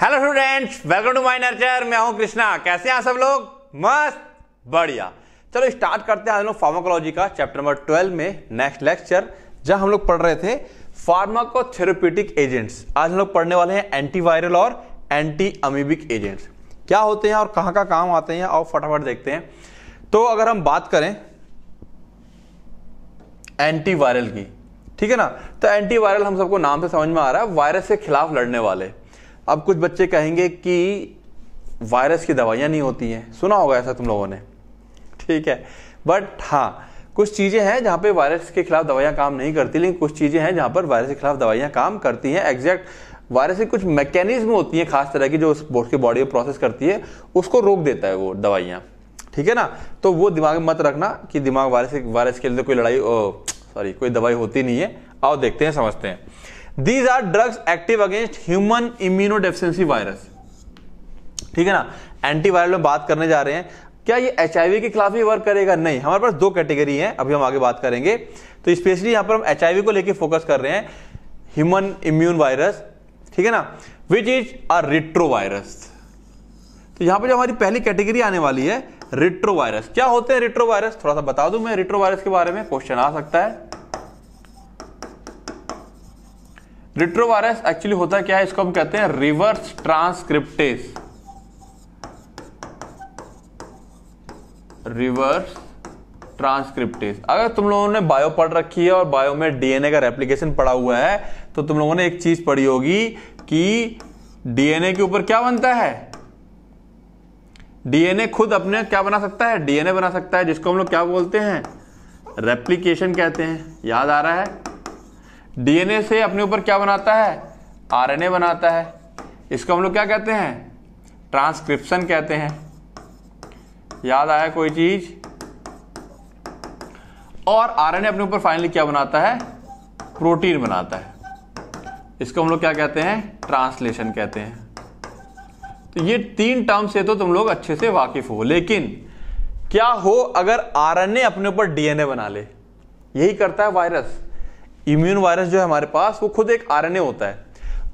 hello students welcome to my nurture मैं हूं कृष्णा कैसे हैं सब लोग मस्त बढ़िया चलो स्टार्ट करते हैं आज लोग फार्माकोलॉजी का चैप्टर नंबर 12 में नेक्स्ट लेक्चर जहां हम लोग पढ़ रहे थे फार्माकोथेरोपेटिक एजेंट्स आज हम लोग पढ़ने वाले हैं एंटीवायरल और एंटी अमीबिक एजेंट्स क्या होते हैं और कहाँ का काम आते हैं और फटाफट देखते हैं तो अगर हम बात करें एंटीवायरल की ठीक है ना तो एंटीवायरल हम सबको नाम से समझ में आ रहा है वायरस के खिलाफ लड़ने वाले अब कुछ बच्चे कहेंगे कि वायरस की दवाइयां नहीं होती हैं सुना होगा ऐसा तुम लोगों ने ठीक है बट हाँ कुछ चीज़ें हैं जहां पे वायरस के खिलाफ दवाइयां काम नहीं करती लेकिन कुछ चीज़ें हैं जहां पर वायरस के खिलाफ दवाइयां काम करती हैं एग्जैक्ट वायरस की कुछ मैकेनिज्म होती है खास तरह की जो उस के बॉडी में प्रोसेस करती है उसको रोक देता है वो दवाइयां ठीक है ना तो वो दिमाग में मत रखना कि दिमाग वायरस वायरस के लिए तो कोई लड़ाई सॉरी कोई दवाई होती नहीं है आओ देखते हैं समझते हैं these are drugs active against human immunodeficiency virus ठीक है ना एंटीवायरल में बात करने जा रहे हैं क्या ये एच के खिलाफ ही वर्क करेगा नहीं हमारे पास दो कैटेगरी है अभी हम आगे बात करेंगे तो स्पेशली यहां पर हम एच को लेकर फोकस कर रहे हैं ह्यूमन इम्यून वायरस ठीक है ना which is a retro virus तो यहां पर जो हमारी पहली कैटेगरी आने वाली है रिट्रो वायरस क्या होते हैं रिट्रो वायरस थोड़ा सा बता दू मैं रिट्रो वायरस के बारे में क्वेश्चन आ सकता है रिट्रोवायरस एक्चुअली होता क्या है इसको हम कहते हैं रिवर्स ट्रांसक्रिप्टेस रिवर्स ट्रांसक्रिप्टेज अगर तुम लोगों ने बायो पढ़ रखी है और बायो में डीएनए का रेप्लिकेशन पड़ा हुआ है तो तुम लोगों ने एक चीज पढ़ी होगी कि डीएनए के ऊपर क्या बनता है डीएनए खुद अपने क्या बना सकता है डीएनए बना सकता है जिसको हम लोग क्या बोलते हैं रेप्लीकेशन कहते हैं याद आ रहा है डीएनए से अपने ऊपर क्या बनाता है आरएनए बनाता है इसको हम लोग क्या कहते हैं ट्रांसक्रिप्शन कहते हैं याद आया कोई चीज और आरएनए अपने ऊपर फाइनली क्या बनाता है प्रोटीन बनाता है इसको हम लोग क्या कहते हैं ट्रांसलेशन कहते हैं तो ये तीन टर्म से तो तुम लोग अच्छे से वाकिफ हो लेकिन क्या हो अगर आरएनए अपने ऊपर डीएनए बना ले यही करता है वायरस इम्यून वायरस जो है हमारे पास वो खुद एक आर होता है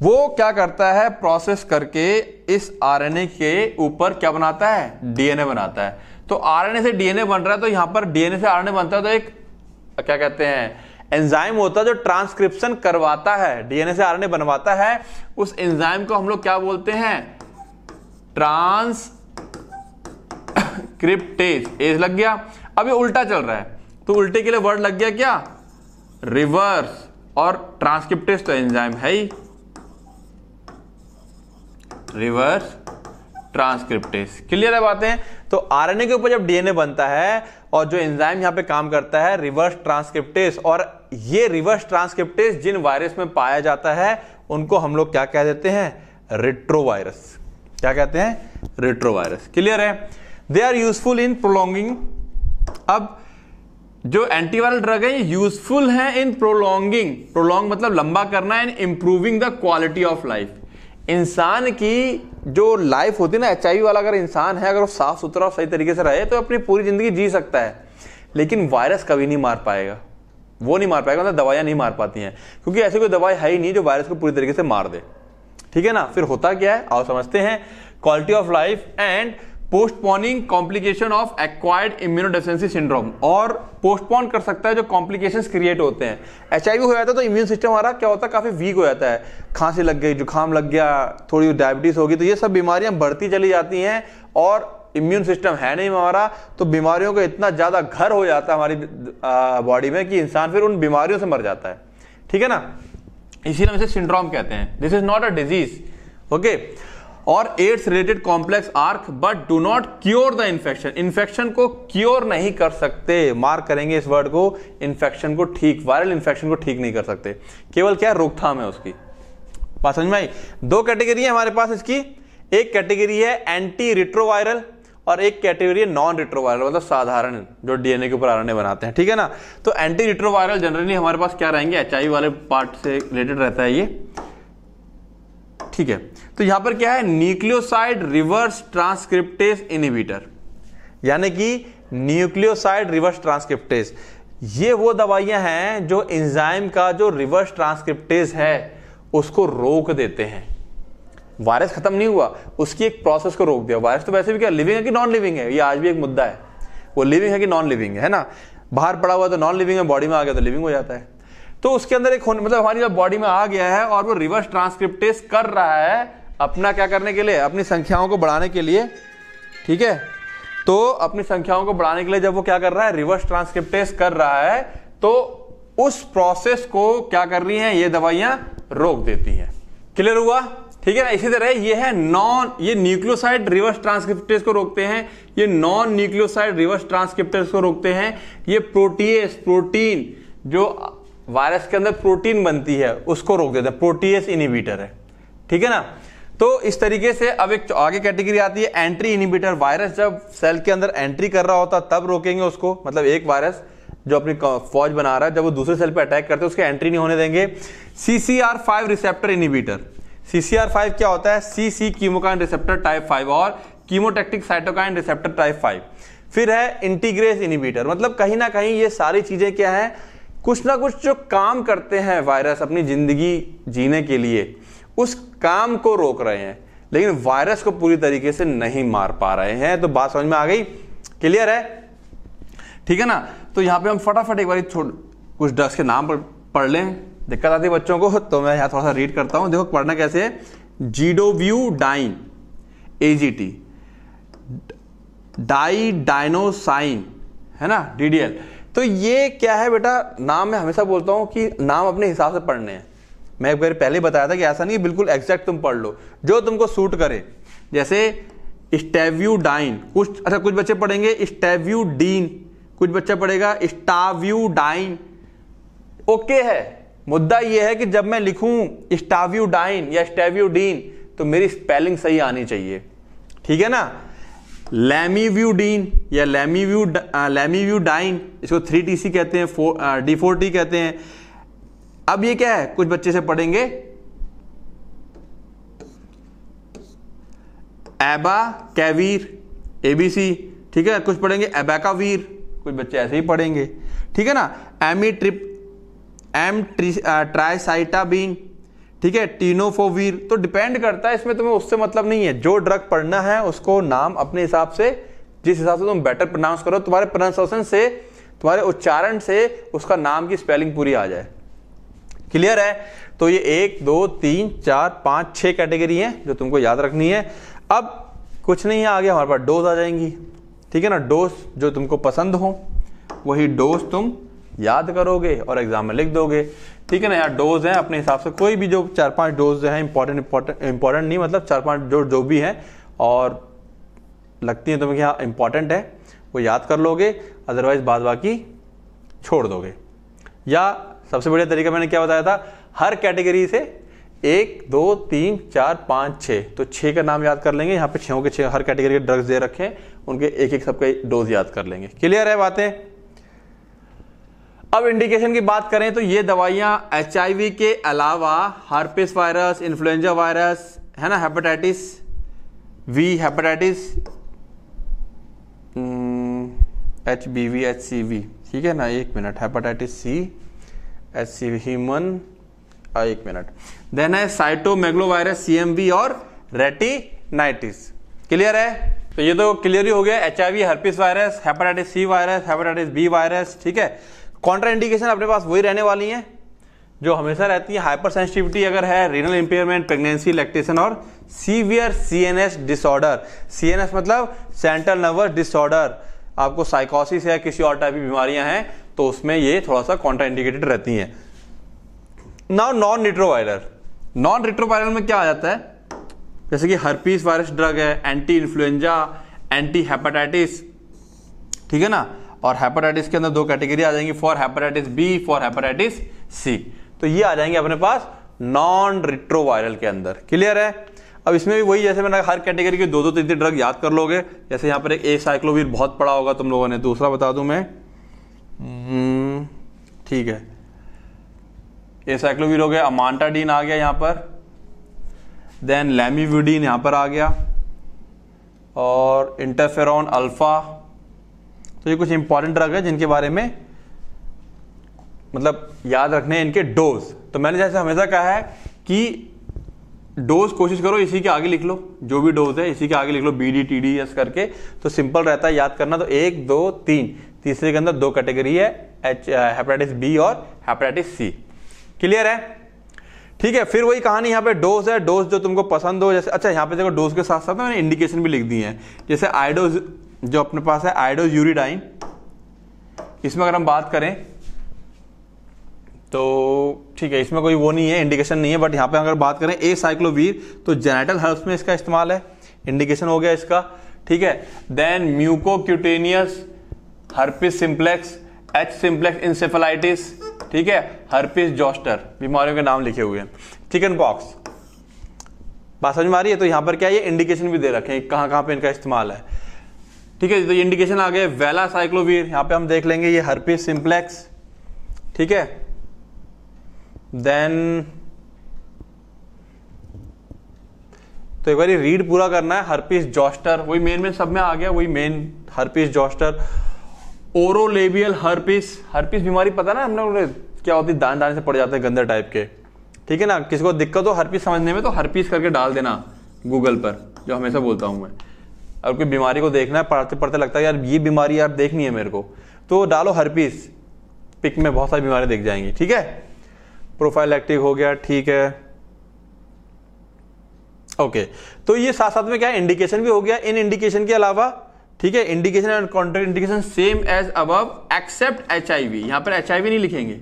वो क्या करता है प्रोसेस करके इस आर के ऊपर क्या बनाता है डीएनए बनाता है तो आर से डीएनए बन रहा है तो यहां पर डीएनए से आरएनए बनता है तो एक क्या कहते हैं एंजाइम होता है जो ट्रांसक्रिप्शन करवाता है डीएनए से आर बनवाता है उस एंजाइम को हम लोग क्या बोलते हैं ट्रांस क्रिप्टेज एज लग गया अब ये उल्टा चल रहा है तो उल्टे के लिए वर्ड लग गया क्या रिवर्स और ट्रांसक्रिप्टेज तो एंजाइम है ही रिवर्स ट्रांसक्रिप्टेज क्लियर है बातें तो आरएनए के ऊपर जब डीएनए बनता है और जो एंजाइम यहां पे काम करता है रिवर्स ट्रांसक्रिप्टेज और ये रिवर्स ट्रांसक्रिप्टेज जिन वायरस में पाया जाता है उनको हम लोग क्या कह देते हैं रिट्रोवायरस क्या कहते हैं रिट्रोवायरस क्लियर है they are useful in prolonging अब जो एंटीवायरल ड्रग है ये यूजफुल है इन प्रोलोंगिंग प्रोलोंग मतलब लंबा करना in improving the quality of life इंसान की जो लाइफ होती है ना एच वाला अगर इंसान है अगर वो साफ सुथरा और सही तरीके से रहे तो अपनी पूरी ज़िंदगी जी सकता है लेकिन वायरस कभी नहीं मार पाएगा वो नहीं मार पाएगा मतलब दवाइयां नहीं मार पाती हैं क्योंकि ऐसी कोई दवाई है ही नहीं जो वायरस को पूरी तरीके से मार दे ठीक है ना फिर होता क्या है आओ समझते हैं quality of life and postponing complication of acquired immunodeficiency syndrome और पोस्टपोन कर सकता है जो कॉम्प्लिकेशंस क्रिएट होते हैं एच हो जाता है तो इम्यून सिस्टम हमारा क्या होता है काफ़ी वीक हो जाता है खांसी लग गई जुकाम लग गया थोड़ी डायबिटीज़ होगी तो ये सब बीमारियां बढ़ती चली जाती हैं और इम्यून सिस्टम है नहीं हमारा तो बीमारियों का इतना ज़्यादा घर हो जाता है हमारी बॉडी में कि इंसान फिर उन बीमारियों से मर जाता है ठीक है ना इसीलिए हम इसे सिंड्रोम कहते हैं this is not a disease okay और AIDS related complex ARC but do not cure the infection infection को क्योर नहीं कर सकते मार्क करेंगे इस वर्ड को इन्फेक्शन को ठीक वायरल इन्फेक्शन को ठीक नहीं कर सकते केवल क्या रोकथाम है उसकी बात समझ में आई दो कैटेगरी है हमारे पास इसकी एक कैटेगरी है एंटी रिट्रोवायरल और एक कैटेगरी है नॉन रिट्रोवायरल मतलब साधारण जो डीएनए के ऊपर आरएनए बनाते हैं ठीक है ना तो एंटी रिट्रोवायरल जनरली हमारे पास क्या रहेंगे एच वाले पार्ट से रिलेटेड रहता है ये ठीक है तो यहां पर क्या है न्यूक्लियोसाइड रिवर्स ट्रांसक्रिप्टेज इनिबिटर यानी कि न्यूक्लियोसाइड रिवर्स ट्रांसक्रिप्टेज ये वो दवाइयां हैं जो इंजाइम का जो रिवर्स ट्रांसक्रिप्टेज है उसको रोक देते हैं वायरस खत्म नहीं हुआ उसकी एक प्रोसेस को रोक दिया वायरस तो वैसे भी क्या लिविंग है कि नॉन लिविंग है ये आज भी एक मुद्दा है वो लिविंग है कि नॉन लिविंग है, है ना बाहर पड़ा हुआ तो नॉन लिविंग है बॉडी में आ गया तो लिविंग हो जाता है तो उसके अंदर एक मतलब हमारी जब बॉडी में आ गया है और वो रिवर्स ट्रांसक्रिप्टेज कर रहा है अपना क्या करने के लिए अपनी संख्याओं को बढ़ाने के लिए ठीक है तो अपनी संख्याओं को बढ़ाने के लिए जब वो क्या कर रहा है रिवर्स ट्रांसक्रिप्टेस कर रहा है तो उस प्रोसेस को क्या कर रही हैं ये दवाइयां रोक देती हैं क्लियर हुआ ठीक है ना इसी तरह ये है नॉन ये न्यूक्लियोसाइड रिवर्स ट्रांसक्रिप्टेस को रोकते हैं ये नॉन न्यूक्लियोसाइड रिवर्स ट्रांसक्रिप्टेस को रोकते हैं ये प्रोटीएस प्रोटीन जो वायरस के अंदर प्रोटीन बनती है उसको रोक देते हैं प्रोटीएस इनिबिटर है ठीक है ना तो इस तरीके से अब एक आगे कैटेगरी आती है एंट्री इनिबिटर वायरस जब सेल के अंदर एंट्री कर रहा होता है तब रोकेंगे उसको मतलब एक वायरस जो अपनी फौज बना रहा है जब वो दूसरे सेल पे अटैक करते हैं उसके एंट्री नहीं होने देंगे C C R five receptor inhibitor CCR five क्या होता है C C chemokine receptor type five और chemotactic cytokine receptor type five फिर है इंटीग्रेस इनिबिटर मतलब कहीं ना कहीं ये सारी चीज़ें क्या है कुछ ना कुछ जो काम करते हैं वायरस अपनी ज़िंदगी जीने के लिए उस काम को रोक रहे हैं लेकिन वायरस को पूरी तरीके से नहीं मार पा रहे हैं तो बात समझ में आ गई क्लियर है ठीक है ना तो यहां पे हम फटाफट एक बार कुछ ड्रग्स के नाम पर पढ़ लें दिक्कत आती है बच्चों को तो मैं यहां थोड़ा सा रीड करता हूं देखो पढ़ना कैसे है zidovudine AZT T didanosine है ना डीडीएल तो ये क्या है बेटा नाम मैं हमेशा बोलता हूं कि नाम अपने हिसाब से पढ़ने हैं मैं एक बार पहले बताया था कि ऐसा नहीं बिल्कुल एग्जैक्ट तुम पढ़ लो जो तुमको सूट करे जैसे स्टेव्यूडाइन कुछ अच्छा कुछ बच्चे पढ़ेंगे स्टेव्यूडीन कुछ बच्चा पढ़ेगा स्टाव्यूडाइन ओके है मुद्दा यह है कि जब मैं लिखूं स्टाव्यूडाइन या स्टेव्यूडीन तो मेरी स्पेलिंग सही आनी चाहिए ठीक है ना लेमीव्यूडीन या लेमीव्यू लेमीव्यूडाइन इसको थ्री टी सी कहते हैं डी फोर टी कहते हैं अब ये क्या है कुछ बच्चे से पढ़ेंगे एबा कैवीर एबीसी ठीक है कुछ पढ़ेंगे एबैकावीर कुछ बच्चे ऐसे ही पढ़ेंगे ठीक है ना एमी ट्रिप एम ट्राइसाइटाबीन ठीक है टीनोफोवीर तो डिपेंड करता है इसमें तुम्हें उससे मतलब नहीं है जो ड्रग पढ़ना है उसको नाम अपने हिसाब से जिस हिसाब से तुम बेटर प्रोनाउंस करो तुम्हारे प्रोनाउंसिएशन से तुम्हारे उच्चारण से उसका नाम की स्पेलिंग पूरी आ जाए क्लियर है तो ये एक दो तीन चार पाँच छः कैटेगरी हैं जो तुमको याद रखनी है अब कुछ नहीं है आगे हमारे पास डोज आ जाएंगी ठीक है ना डोज जो तुमको पसंद हो वही डोज तुम याद करोगे और एग्जाम में लिख दोगे ठीक है ना यार डोज है अपने हिसाब से कोई भी जो चार पांच डोज है इंपॉर्टेंट इंपॉर्टेंट इंपॉर्टेंट नहीं मतलब चार पांच जो जो भी हैं और लगती है तुम्हें कि हाँ इंपॉर्टेंट है वो याद कर लोगे अदरवाइज बाद बाकी छोड़ दोगे या सबसे बढ़िया तरीका मैंने क्या बताया था हर कैटेगरी से एक दो तीन चार पाँच छः तो छः का नाम याद कर लेंगे यहाँ पे छः के छः हर कैटेगरी के ड्रग्स दे रखे उनके एक एक सबका डोज याद कर लेंगे क्लियर है बातें अब इंडिकेशन की बात करें तो ये दवाइयाँ एच के अलावा हार्पिस वायरस इन्फ्लुएंजा वायरस है ना hepatitis V hepatitis H B V H C V ठीक है ना एक मिनट हेपेटाइटिस सी एस एक मिनट देन है साइटोमेग्लोवायरस सीएमवी और रेटिनाइटिस क्लियर है तो ये तो क्लियर ही हो गया H I herpes virus hepatitis C virus hepatitis B virus ठीक है कॉन्ट्राइंडिकेशन अपने पास वही रहने वाली है जो हमेशा रहती है हाइपर सेंसिटिविटी अगर है रीनल इंपेयरमेंट प्रेगनेंसी लैक्टेशन और सीवियर सीएनएस डिसऑर्डर सीएनएस मतलब सेंट्रल नर्वस डिसऑर्डर आपको साइकोसिस है किसी और टाइप की बीमारियां हैं तो उसमें ये थोड़ा सा इंडिकेटेड रहती है now non retroviral non retroviral में क्या आ जाता है जैसे कि हर्पीस वायरस ड्रग है एंटी इन्फ्लुएंजा एंटी हेपाटाइटिस ठीक है ना और हेपाटाइटिस के अंदर दो कैटेगरी आ जाएंगी for hepatitis B for hepatitis C तो ये आ जाएंगे अपने पास नॉन रिट्रोवायरल के अंदर क्लियर है अब इसमें भी वही जैसे मैंने हर कैटेगरी के दो दो तीन तीन ड्रग याद कर लोगे जैसे यहाँ पर एक ए साइक्लोवीर बहुत पड़ा होगा तुम लोगों ने दूसरा बता दूं मैं हम्म, ठीक है ये साइक्लोवीर हो गया अमांटाडीन आ गया यहां पर देन लेमीवीडीन यहां पर आ गया और इंटरफेरॉन अल्फ़ा तो ये कुछ इंपॉर्टेंट ड्रग है जिनके बारे में मतलब याद रखने हैं इनके डोज तो मैंने जैसे हमेशा कहा है कि डोज कोशिश करो इसी के आगे लिख लो जो भी डोज है इसी के आगे लिख लो B D T D S करके तो सिंपल रहता है याद करना तो एक दो तीन तीसरे के अंदर दो कैटेगरी है एच हेपेटाइटिस बी और हेपेटाइटिस सी क्लियर है ठीक है फिर वही कहानी यहाँ पे डोज है डोज जो तुमको पसंद हो जैसे अच्छा यहाँ पे देखो डोज के साथ साथ मैंने इंडिकेशन भी लिख दी है जैसे आइडोज जो अपने पास है आइडोज यूरिडाइन इसमें अगर हम बात करें तो ठीक है इसमें कोई वो नहीं है इंडिकेशन नहीं है बट यहाँ पे अगर बात करें ए साइक्लोवीर तो जेनेटल हर्ब्स में इसका इस्तेमाल है इंडिकेशन हो गया इसका ठीक है then mucocutaneous herpes simplex H simplex encephalitis ठीक है हर्पिस जॉस्टर बीमारियों के नाम लिखे हुए हैं चिकन पॉक्स बात समझ में आ रही है तो यहां पर क्या ये इंडिकेशन भी दे रखे हैं कहां कहाँ पे इनका इस्तेमाल है ठीक है तो ये इंडिकेशन आ गए वेला साइक्लोवीर यहां पे हम देख लेंगे ये हर्पिस सिंप्लेक्स ठीक है देन तो एक बार रीड पूरा करना है हर्पिस जॉस्टर वही मेन में सब में आ गया वही main herpes zoster orolabial herpes herpes बीमारी पता ना हम लोग क्या होती है दान दाने से पड़ जाते हैं गंदे टाइप के ठीक है ना किसी को दिक्कत हो हर्पिस समझने में तो हर्पिस करके डाल देना गूगल पर जो हमेशा बोलता हूँ मैं और कोई बीमारी को देखना है पढ़ते पढ़ते लगता है यार ये बीमारी यार देखनी है मेरे को तो डालो हर्पिस पिक में बहुत सारी बीमारियाँ देख जाएंगी ठीक है प्रोफाइल एक्टिव हो गया ठीक है ओके तो ये साथ साथ में क्या इंडिकेशन भी हो गया इन इंडिकेशन के अलावा ठीक है indication and contraindication same as अब एक्सेप्ट एच यहां पर एच नहीं लिखेंगे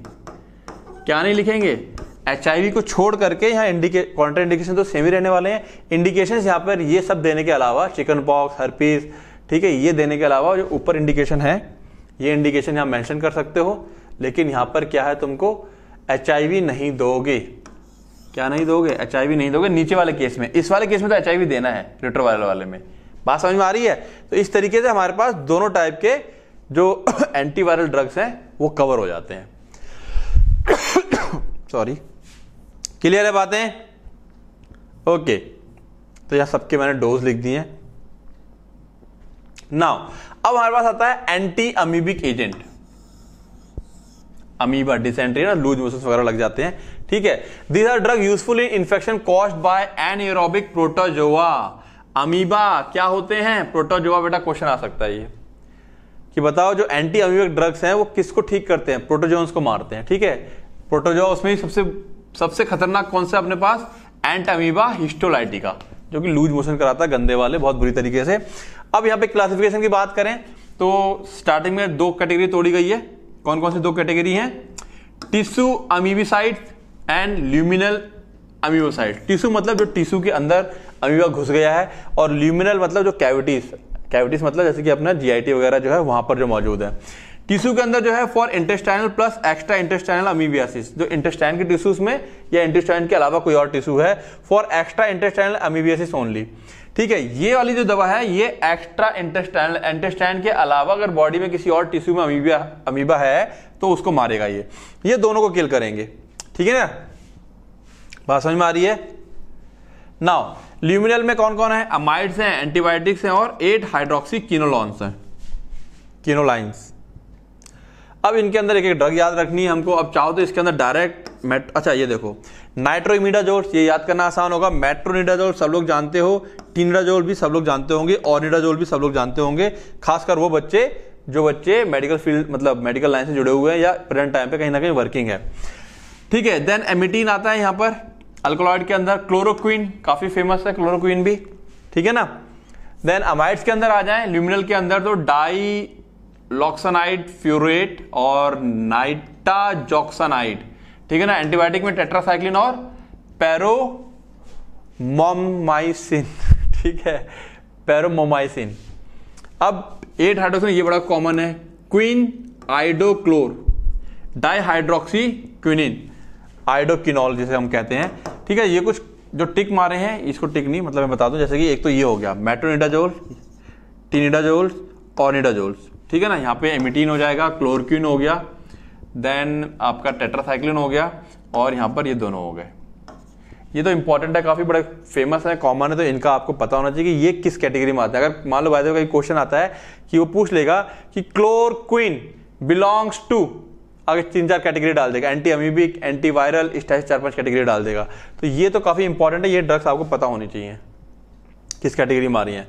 क्या नहीं लिखेंगे एच को छोड़ करके यहाँ इंडिके कॉन्ट्रेक्ट इंडिकेशन तो सेम ही रहने वाले हैं इंडिकेशन यहाँ पर ये सब देने के अलावा चिकन पॉक्स पीस ठीक है ये देने के अलावा जो ऊपर इंडिकेशन है ये इंडिकेशन यहाँ मैंशन कर सकते हो लेकिन यहाँ पर क्या है तुमको एच नहीं दोगे क्या नहीं दोगे एच नहीं दोगे नीचे वाले केस में इस वाले केस में तो एच देना है लिटर वाले वाले में बात समझ में आ रही है तो इस तरीके से हमारे पास दोनों टाइप के जो एंटीवायरल ड्रग्स हैं वो कवर हो जाते हैं सॉरी क्लियर है बातें ओके तो यह सबके मैंने डोज लिख दी है नाउ अब हमारे पास आता है anti amoebic agent amoeba dysentery ना लूज मोशन वगैरह लग जाते हैं ठीक है these are drug useful in infection cause by an aerobic protozoa amoeba क्या होते हैं प्रोटोजोआ बेटा क्वेश्चन आ सकता है ये कि बताओ जो एंटी अमीबिक ड्रग्स हैं वो किसको ठीक करते हैं प्रोटोजोन्स को मारते हैं ठीक है प्रोटोजोआ उसमें सबसे सबसे खतरनाक कौन सा अपने पास एंट अमीबा हिस्टोलाइटिका जो कि लूज मोशन कराता है गंदे वाले बहुत बुरी तरीके से अब यहाँ पे क्लासिफिकेशन की बात करें तो स्टार्टिंग में दो कैटेगरी तोड़ी गई है कौन कौन सी दो कैटेगरी हैं tissue amoebicide and luminal amoebicide tissue मतलब जो टिश्यू के अंदर अमीबा घुस गया है और ल्यूमिनल मतलब जो कैविटीज कैविटीज मतलब जैसे कि अपना जीआईटी वगैरह जो है वहां पर जो मौजूद है टिश्यू के अंदर जो है for intestinal plus extra intestinal amoebiasis जो इंटेस्टाइन के टिश्यूज में या इंटेस्टाइन के अलावा कोई और टिश्यू है for extra intestinal amoebiasis only ठीक है ये वाली जो दवा है ये एक्स्ट्रा इंटेस्टाइनल इंटेस्टाइन के अलावा अगर बॉडी में किसी और टिश्यू में अमीबिया अमीबा है तो उसको मारेगा ये ये दोनों को किल करेंगे ठीक है ना बात समझ में आ रही है नाउ ल्यूमिनल में कौन कौन है अमाइड्स हैं एंटीबायोटिक्स हैं और एट हाइड्रोक्सी किनोलॉन्स हैं किनोलाइंस अब इनके अंदर एक एक ड्रग याद रखनी है हमको अब चाहो तो इसके अंदर डायरेक्ट अच्छा ये देखो नाइट्रोइमिडाजोल ये याद करना आसान होगा मेट्रोनिडाजोल सब लोग जानते हो टीनिडाजोल भी सब लोग जानते होंगे और भी सब लोग जानते होंगे खासकर वो बच्चे जो बच्चे मेडिकल फील्ड मतलब मेडिकल लाइन से जुड़े हुए हैं या प्रेजेंट टाइम पे कहीं ना कहीं वर्किंग है ठीक है देन एमिटीन आता है यहाँ पर अल्कोलॉइड के अंदर क्लोरोक्वीन काफी फेमस है क्लोरोक्वीन भी ठीक है ना देन अमाइड्स के अंदर आ जाए ल्यूमिनल के अंदर तो डाई लॉक्सनाइड फ्यूरेट और नाइटाजॉक्सनाइड ठीक है ना एंटीबायोटिक में टेट्रासाइक्लिन और पैरोमोमाइसिन ठीक है पैरोमोमाइसिन अब एट हाइड्रोक्सिन ये बड़ा कॉमन है quin iodochlor dihydroxy quinine iodoquinol जिसे हम कहते हैं ठीक है ये कुछ जो टिक मारे हैं इसको टिक नहीं मतलब मैं बता दूं जैसे कि एक तो ये हो गया मेट्रोनिडाजोल टीनिडाजोल निडाजोल्स ठीक है ना यहाँ पे एमिटीन हो जाएगा क्लोरक्यून हो गया देन आपका टेट्राथाइक्लिन हो गया और यहाँ पर ये दोनों हो गए ये तो इंपॉर्टेंट है काफी बड़े फेमस है कॉमन है तो इनका आपको पता होना चाहिए कि ये किस कैटेगरी में आता है अगर मान लो भाई का क्वेश्चन आता है कि वो पूछ लेगा कि क्लोरक्विन बिलोंग्स टू आगे तीन चार कैटेगरी डाल देगा एंटी अमीबिक एंटी वायरल इस टाइप से चार पांच कैटेगरी डाल देगा तो ये तो काफ़ी इंपॉर्टेंट है ये ड्रग्स आपको पता होनी चाहिए किस कैटेगरी में आ रही है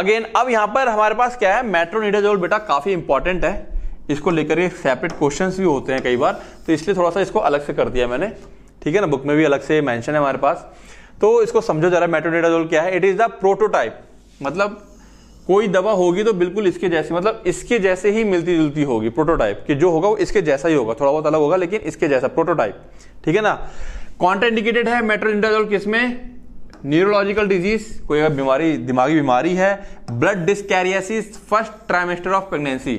अगेन अब यहां पर हमारे पास क्या है मेट्रोनिडाजोल बेटा काफ़ी इंपॉर्टेंट है इसको लेकर के सेपरेट क्वेश्चन भी होते हैं कई बार तो इसलिए थोड़ा सा इसको अलग से कर दिया मैंने ठीक है ना बुक में भी अलग से मैंशन है हमारे पास तो इसको समझो जरा मेट्रोनिडाजोल क्या है इट इज़ द प्रोटोटाइप मतलब कोई दवा होगी तो बिल्कुल इसके जैसे मतलब इसके जैसे ही मिलती जुलती होगी प्रोटोटाइप कि जो होगा वो इसके जैसा ही होगा थोड़ा बहुत अलग होगा लेकिन इसके जैसा प्रोटोटाइप ठीक है ना कॉन्ट्राइंडिकेटेड है किस किसमें न्यूरोलॉजिकल डिजीज कोई बीमारी दिमागी बीमारी है blood dyscrasias first trimester of pregnancy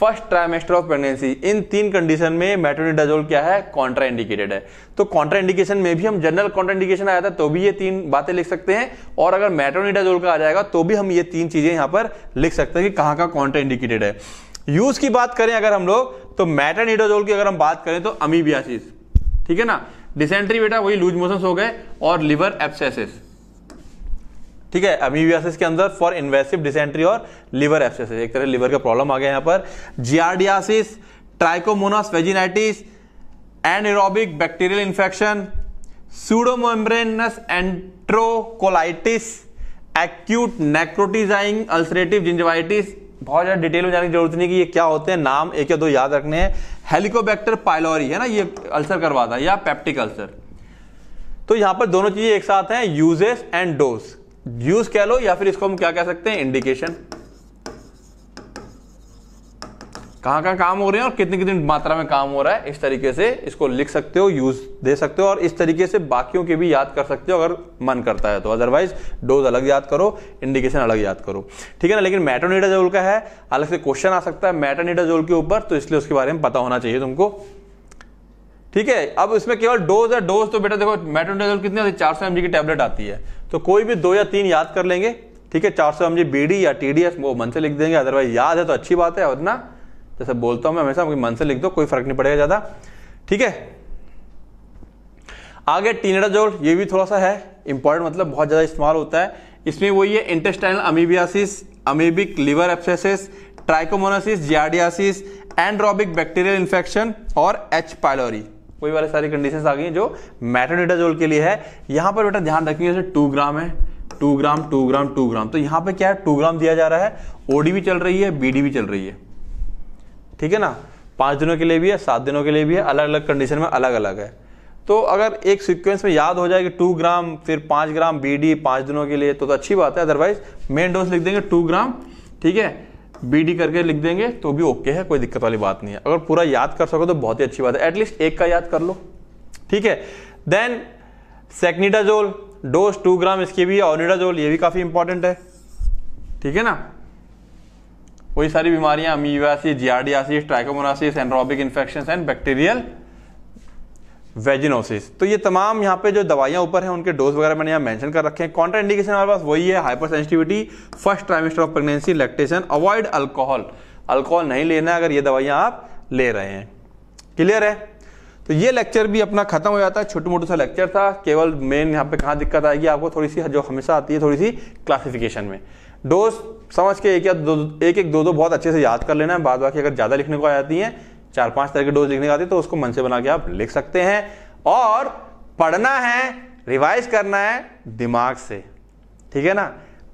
first trimester of pregnancy इन तीन कंडीशन में मेट्रोनिडाजोल क्या है कॉन्ट्रा इंडिकेटेड है तो कॉन्ट्रा इंडिकेशन में भी हम जनरल कॉन्ट्रा इंडिकेशन आया था तो भी ये तीन बातें लिख सकते हैं और अगर मेट्रोनिडाजोल का आ जाएगा तो भी हम ये तीन चीजें यहां पर लिख सकते हैं कि कहां का कॉन्ट्रा इंडिकेटेड है यूज की बात करें अगर हम लोग तो मेटानिडाजोल की अगर हम बात करें तो अमीबियासिस ठीक है ना डिसेंट्री बेटा वही लूज मोशन हो गए और लिवर एब्सेसिस ठीक है अमीबियासिस के अंदर फॉर इन्वेसिव डिसेंट्री और लिवर एफसेस एक तरह लिवर का प्रॉब्लम आ गया यहां पर giardiasis trichomonas vaginitis anaerobic bacterial infection pseudomembranous enterocolitis acute necrotizing ulcerative gingivitis बहुत ज़्यादा डिटेल में जाने की जरूरत नहीं कि ये क्या होते हैं नाम एक या दो याद रखने हैं हेलिकोबैक्टर पाइलोरी है ना ये अल्सर करवाता है या पेप्टिक अल्सर तो यहां पर दोनों चीज़ें एक साथ हैं यूजेस एंड डोज ड्यूस कह लो या फिर इसको हम क्या कह सकते हैं इंडिकेशन कहां कहां काम हो रहे हैं और कितनी कितनी मात्रा में काम हो रहा है इस तरीके से इसको लिख सकते हो यूज दे सकते हो और इस तरीके से बाकियों के भी याद कर सकते हो अगर मन करता है तो अदरवाइज डोज अलग याद करो इंडिकेशन अलग याद करो ठीक है ना लेकिन मेटोनिडाजोल का है अलग से क्वेश्चन आ सकता है जोल के ऊपर तो इसलिए उसके बारे में पता होना चाहिए तुमको ठीक है अब इसमें केवल डोज है डोज तो बेटा देखो मेटोनिडाजोल कितने चार सौ की टेबलेट आती है तो कोई भी दो या तीन याद कर लेंगे ठीक है चार सौ एम जी बी या टी वो मन से लिख देंगे अदरवाइज याद है तो अच्छी बात है और ना जैसे बोलता हूं मैं हमेशा मन से लिख दो कोई फर्क नहीं पड़ेगा ज़्यादा ठीक है आगे टीनडा टीनेडाजोल ये भी थोड़ा सा है इंपॉर्टेंट मतलब बहुत ज़्यादा इस्तेमाल होता है इसमें वही है intestinal amoebiasis amoebic liver abscess trichomoniasis giardiasis anaerobic bacterial infection और एच पायलोरी वही वाले सारी कंडीशन आ गई हैं जो मेटानिडाजोल के लिए है यहां पर बेटा ध्यान रखिए जैसे टू ग्राम है two gram two gram two gram तो यहां पर क्या है टू ग्राम दिया जा रहा है ओडी भी चल रही है बीडी भी चल रही है ठीक है ना पांच दिनों के लिए भी है सात दिनों के लिए भी है अलग अलग कंडीशन में अलग अलग है तो अगर एक सीक्वेंस में याद हो जाए कि टू ग्राम फिर पांच ग्राम बी डी पांच दिनों के लिए तो, तो अच्छी बात है अदरवाइज मेन डोज लिख देंगे टू ग्राम ठीक है बी करके लिख देंगे तो भी ओके है कोई दिक्कत वाली बात नहीं है अगर पूरा याद कर सको तो बहुत ही अच्छी बात है एटलीस्ट एक का याद कर लो ठीक है then secnidazole dose two gram इसकी भी है ऑनिडाजोल ये भी काफ़ी इंपॉर्टेंट है ठीक है ना वही सारी बीमारियां amoebiasis giardiasis trichomoniasis anaerobic infection and bacterial vaginosis तो ये तमाम यहाँ पे जो दवाइयाँ ऊपर हैं उनके डोज वगैरह मैंने यहाँ मेंशन कर रखे हैं कॉन्ट्रा इंडिकेशन हमारे पास वही है hypersensitivity first trimester of pregnancy lactation avoid alcohol alcohol नहीं लेना अगर ये दवाइयाँ आप ले रहे हैं क्लियर है तो ये लेक्चर भी अपना खत्म हो जाता है छोटू मोटू सा लेक्चर था केवल मेन यहाँ पे कहाँ दिक्कत आएगी आपको थोड़ी सी जो हमेशा आती है थोड़ी सी क्लासिफिकेशन में डोज समझ के एक या दो एक एक दो दो बहुत अच्छे से याद कर लेना है बाद बाकी अगर ज़्यादा लिखने को आ जाती हैं चार पांच तरह की डोज लिखने आती है तो उसको मन से बना के आप लिख सकते हैं और पढ़ना है रिवाइज करना है दिमाग से ठीक है ना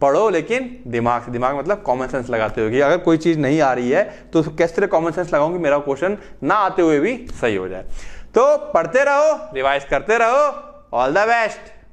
पढ़ो लेकिन दिमाग से दिमाग मतलब कॉमन सेंस लगाते हो कि अगर कोई चीज़ नहीं आ रही है तो किस तरह कॉमन सेंस लगाऊं कि मेरा क्वेश्चन ना आते हुए भी सही हो जाए तो पढ़ते रहो रिवाइज करते रहो ऑल द बेस्ट